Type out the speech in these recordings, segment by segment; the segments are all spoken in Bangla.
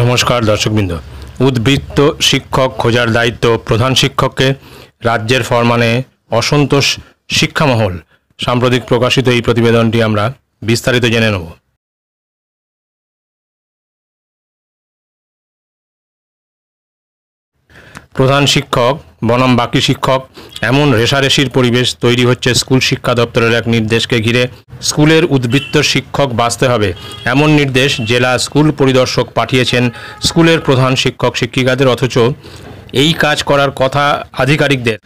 নমস্কার দর্শকবৃন্দ উদ্বৃত্ত শিক্ষক খোঁজার দায়িত্ব প্রধান শিক্ষককে রাজ্যের ফরমানে অসন্তোষ শিক্ষামহল সাম্প্রতিক প্রকাশিত এই প্রতিবেদনটি আমরা বিস্তারিত জেনে নেব প্রধান শিক্ষক বনাম বাকি শিক্ষক এমন রেশারেশির পরিবেশ তৈরি হচ্ছে স্কুল শিক্ষা দপ্তরের এক নির্দেশকে ঘিরে স্কুলের উদ্বৃত্ত শিক্ষক বাঁচতে হবে এমন নির্দেশ জেলা স্কুল পরিদর্শক পাঠিয়েছেন স্কুলের প্রধান শিক্ষক শিক্ষিকাদের অথচ এই কাজ করার কথা আধিকারিকদের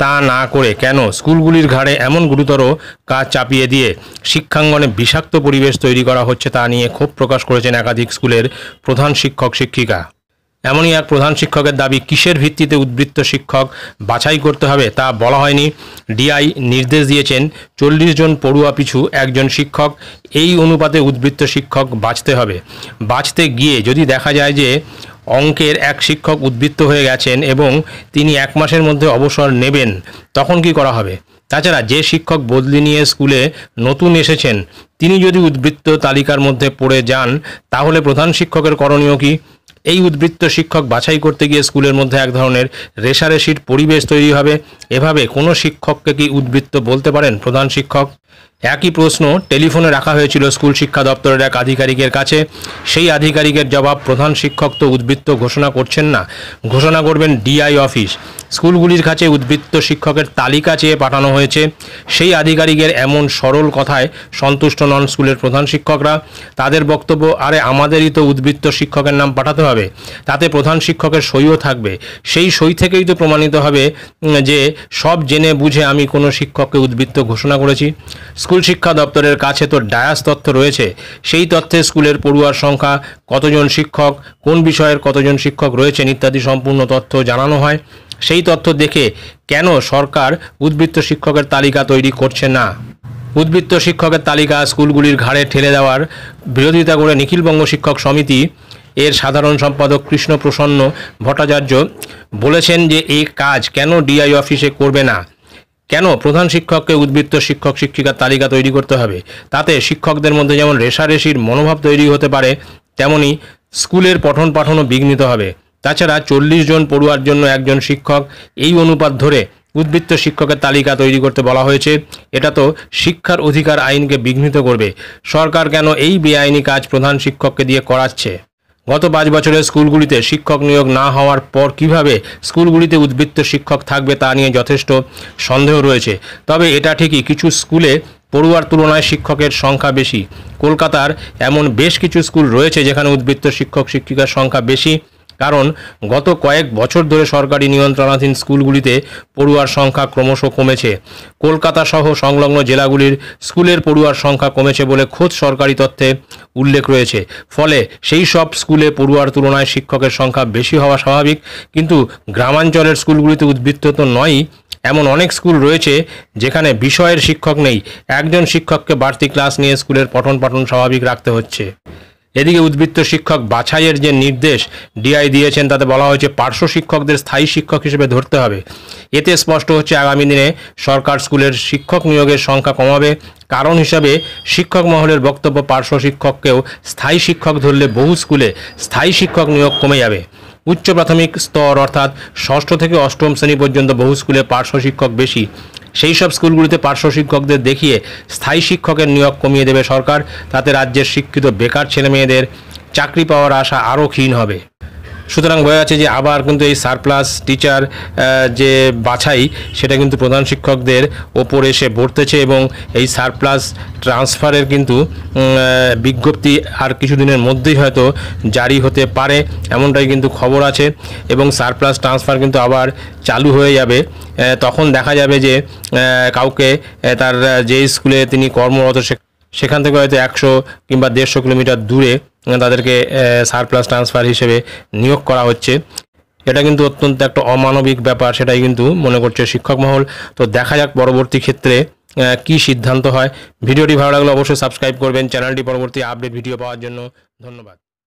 তা না করে কেন স্কুলগুলির ঘাড়ে এমন গুরুতর কাজ চাপিয়ে দিয়ে শিক্ষাঙ্গনে বিষাক্ত পরিবেশ তৈরি করা হচ্ছে তা নিয়ে ক্ষোভ প্রকাশ করেছেন একাধিক স্কুলের প্রধান শিক্ষক শিক্ষিকা এমনই এক প্রধান শিক্ষকের দাবি কিসের ভিত্তিতে উদ্বৃত্ত শিক্ষক বাছাই করতে হবে তা বলা হয়নি ডিআই নির্দেশ দিয়েছেন চল্লিশ জন পড়ুয়া পিছু একজন শিক্ষক এই অনুপাতে উদ্বৃত্ত শিক্ষক বাঁচতে হবে বাঁচতে গিয়ে যদি দেখা যায় যে অঙ্কের এক শিক্ষক উদ্বৃত্ত হয়ে গেছেন এবং তিনি এক মাসের মধ্যে অবসর নেবেন তখন কি করা হবে তাছাড়া যে শিক্ষক বদলি নিয়ে স্কুলে নতুন এসেছেন তিনি যদি উদ্বৃত্ত তালিকার মধ্যে পড়ে যান তাহলে প্রধান শিক্ষকের করণীয় কী এই উদ্বৃত্ত শিক্ষক বাছাই করতে গিয়ে স্কুলের মধ্যে এক ধরনের রেশারেশির পরিবেশ তৈরি হবে এভাবে কোনো শিক্ষককে কি উদ্বৃত্ত বলতে পারেন প্রধান শিক্ষক একই প্রশ্ন টেলিফোনে রাখা হয়েছিল স্কুল শিক্ষা দপ্তরের এক আধিকারিকের কাছে সেই আধিকারিকের জবাব প্রধান শিক্ষক তো উদ্বৃত্ত ঘোষণা করছেন না ঘোষণা করবেন ডিআই অফিস স্কুলগুলির কাছে উদ্বৃত্ত শিক্ষকের তালিকা চেয়ে পাঠানো হয়েছে সেই আধিকারিকের এমন সরল কথায় সন্তুষ্ট নন স্কুলের প্রধান শিক্ষকরা তাদের বক্তব্য আরে আমাদেরই তো উদ্বৃত্ত শিক্ষকের নাম পাঠাতে হবে তাতে প্রধান শিক্ষকের সইও থাকবে সেই সই থেকেই তো প্রমাণিত হবে যে সব জেনে বুঝে আমি কোনো শিক্ষককে উদ্বৃত্ত ঘোষণা করেছি স্কুল শিক্ষা দপ্তরের কাছে তো ডায়াস তথ্য রয়েছে সেই তথ্যে স্কুলের পড়ুয়ার সংখ্যা কতজন শিক্ষক কোন বিষয়ের কতজন শিক্ষক রয়েছেন ইত্যাদি সম্পূর্ণ তথ্য জানানো হয় সেই তথ্য দেখে কেন সরকার উদ্বৃত্ত শিক্ষকের তালিকা তৈরি করছে না উদ্বৃত্ত শিক্ষকের তালিকা স্কুলগুলির ঘাড়ে ঠেলে দেওয়ার বিরোধিতা করে নিখিলবঙ্গ শিক্ষক সমিতি এর সাধারণ সম্পাদক কৃষ্ণপ্রসন্ন ভট্টাচার্য বলেছেন যে এই কাজ কেন ডিআই অফিসে করবে না কেন প্রধান শিক্ষককে উদ্বৃত্ত শিক্ষক শিক্ষিকার তালিকা তৈরি করতে হবে তাতে শিক্ষকদের মধ্যে যেমন রেশারেশির মনোভাব তৈরি হতে পারে তেমনি স্কুলের পঠন পাঠনও বিঘ্নিত হবে তাছাড়া চল্লিশ জন পড়ুয়ার জন্য একজন শিক্ষক এই অনুপাত ধরে উদ্বৃত্ত শিক্ষকের তালিকা তৈরি করতে বলা হয়েছে এটা তো শিক্ষার অধিকার আইনকে বিঘ্নিত করবে সরকার কেন এই বেআইনি কাজ প্রধান শিক্ষককে দিয়ে করাচ্ছে গত পাঁচ বছরে স্কুলগুলিতে শিক্ষক নিয়োগ না হওয়ার পর কিভাবে স্কুলগুলিতে উদ্বৃত্ত শিক্ষক থাকবে তা নিয়ে যথেষ্ট সন্দেহ রয়েছে তবে এটা ঠিকই কিছু স্কুলে পড়ুয়ার তুলনায় শিক্ষকের সংখ্যা বেশি কলকাতার এমন বেশ কিছু স্কুল রয়েছে যেখানে উদ্বৃত্ত শিক্ষক শিক্ষিকার সংখ্যা বেশি কারণ গত কয়েক বছর ধরে সরকারি নিয়ন্ত্রণাধীন স্কুলগুলিতে পড়ুয়ার সংখ্যা ক্রমশ কমেছে কলকাতা সহ সংলগ্ন জেলাগুলির স্কুলের পড়ুয়ার সংখ্যা কমেছে বলে খোঁজ সরকারি তথ্যে উল্লেখ রয়েছে ফলে সেই সব স্কুলে পড়ুয়ার তুলনায় শিক্ষকের সংখ্যা বেশি হওয়া স্বাভাবিক কিন্তু গ্রামাঞ্চলের স্কুলগুলিতে উদ্বৃত্ত তো নয়ই এমন অনেক স্কুল রয়েছে যেখানে বিষয়ের শিক্ষক নেই একজন শিক্ষককে বাড়তি ক্লাস নিয়ে স্কুলের পঠন পাঠন স্বাভাবিক রাখতে হচ্ছে এদিকে উদ্বৃত্ত শিক্ষক বাছাইয়ের যে নির্দেশ ডিআই দিয়েছেন তাতে বলা হয়েছে পার্শ্ব শিক্ষকদের স্থায়ী শিক্ষক হিসেবে ধরতে হবে এতে স্পষ্ট হচ্ছে আগামী দিনে সরকার স্কুলের শিক্ষক নিয়োগের সংখ্যা কমাবে কারণ হিসাবে শিক্ষক মহলের বক্তব্য পার্শ্ব শিক্ষককেও স্থায়ী শিক্ষক ধরলে বহু স্কুলে স্থায়ী শিক্ষক নিয়োগ কমে যাবে উচ্চ প্রাথমিক স্তর অর্থাৎ ষষ্ঠ থেকে অষ্টম শ্রেণী পর্যন্ত বহু স্কুলে পার্শ্ব শিক্ষক বেশি সেই সব স্কুলগুলিতে পার্শ্ব শিক্ষকদের দেখিয়ে স্থায়ী শিক্ষকের নিয়োগ কমিয়ে দেবে সরকার তাতে রাজ্যের শিক্ষিত বেকার ছেলেমেয়েদের চাকরি পাওয়ার আশা আরও ক্ষীণ হবে সুতরাং বোঝা যাচ্ছে যে আবার কিন্তু এই সারপ্লাস টিচার যে বাছাই সেটা কিন্তু প্রধান শিক্ষকদের ওপর এসে ভরতেছে এবং এই সারপ্লাস ট্রান্সফারের কিন্তু বিজ্ঞপ্তি আর কিছুদিনের মধ্যেই হয়তো জারি হতে পারে এমনটাই কিন্তু খবর আছে এবং সারপ্লাস ট্রান্সফার কিন্তু আবার চালু হয়ে যাবে তখন দেখা যাবে যে কাউকে তার যে স্কুলে তিনি কর্মরত সেখান থেকে হয়তো একশো কিংবা দেড়শো কিলোমিটার দূরে তাদেরকে সারপ্লাস ট্রান্সফার হিসেবে নিয়োগ করা হচ্ছে এটা কিন্তু অত্যন্ত একটা অমানবিক ব্যাপার সেটাই কিন্তু মনে করছে শিক্ষক মহল তো দেখা যাক পরবর্তী ক্ষেত্রে কি সিদ্ধান্ত হয় ভিডিওটি ভালো লাগলে অবশ্যই সাবস্ক্রাইব করবেন চ্যানেলটি পরবর্তী আপডেট ভিডিও পাওয়ার জন্য ধন্যবাদ